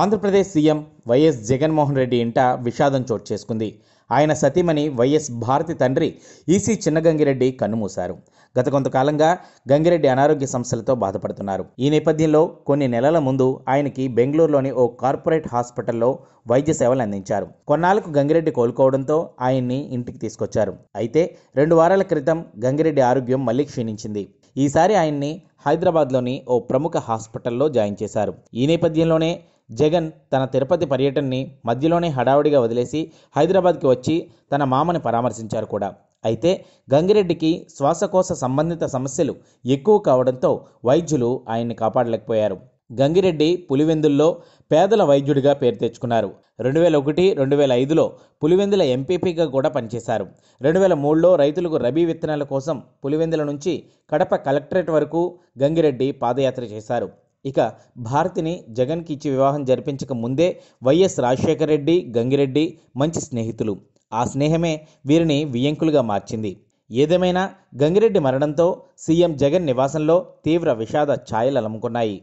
Andhra Pradesh CM YS Jaganmohan Reddy ఇంట విషాదం చోటు చేసుకుంది ఆయన సతీమణి వైఎస్ భారతి తండ్రి ఈసీ చిన్నగంగిరెడ్డి కన్నుమూశారు గత కొంతకాలంగా గంగిరెడ్డి అనారోగ్య సమస్యలతో బాధపడుతున్నారు ఈ నేపథ్యంలో కొన్ని నెలల ముందు ఆయనకి బెంగళూరులోని ఓ కార్పొరేట్ హాస్పిటల్లో వైద్య సేవలు అందించారు కొన్నాళ్లకు గంగిరెడ్డి కోలుకోవడంతో ఆయన్ని ఇంటికి తీసుకొచ్చారు అయితే రెండు వారాల క్రితం గంగిరెడ్డి ఆరోగ్యం మళ్లీ క్షీణించింది ఈసారి ఆయన్ని హైదరాబాద్లోని ఓ ప్రముఖ హాస్పిటల్లో జాయిన్ చేశారు ఈ నేపథ్యంలోనే జగన్ తన తిరుపతి పర్యటనని మధ్యలోనే హడావుడిగా వదిలేసి హైదరాబాద్కి వచ్చి తన మామని పరామర్శించారు కూడా అయితే గంగిరెడ్డికి శ్వాసకోశ సంబంధిత సమస్యలు ఎక్కువ కావడంతో వైద్యులు ఆయన్ని కాపాడలేకపోయారు గంగిరెడ్డి పులివెందుల్లో పేదల వైద్యుడిగా పేరు తెచ్చుకున్నారు రెండు వేల ఒకటి రెండు వేల ఐదులో పులివెందుల ఎంపీపీగా కూడా పనిచేశారు రెండు వేల మూడులో రైతులకు రబీ విత్తనాల కోసం పులివెందుల నుంచి కడప కలెక్టరేట్ వరకు గంగిరెడ్డి పాదయాత్ర చేశారు ఇక భారతిని జగన్కి ఇచ్చి వివాహం జరిపించక ముందే వైఎస్ రాజశేఖర రెడ్డి గంగిరెడ్డి మంచి స్నేహితులు ఆ స్నేహమే వీరిని వియంకులుగా మార్చింది ఏదేమైనా గంగిరెడ్డి మరణంతో సీఎం జగన్ నివాసంలో తీవ్ర విషాద ఛాయలు అలముకున్నాయి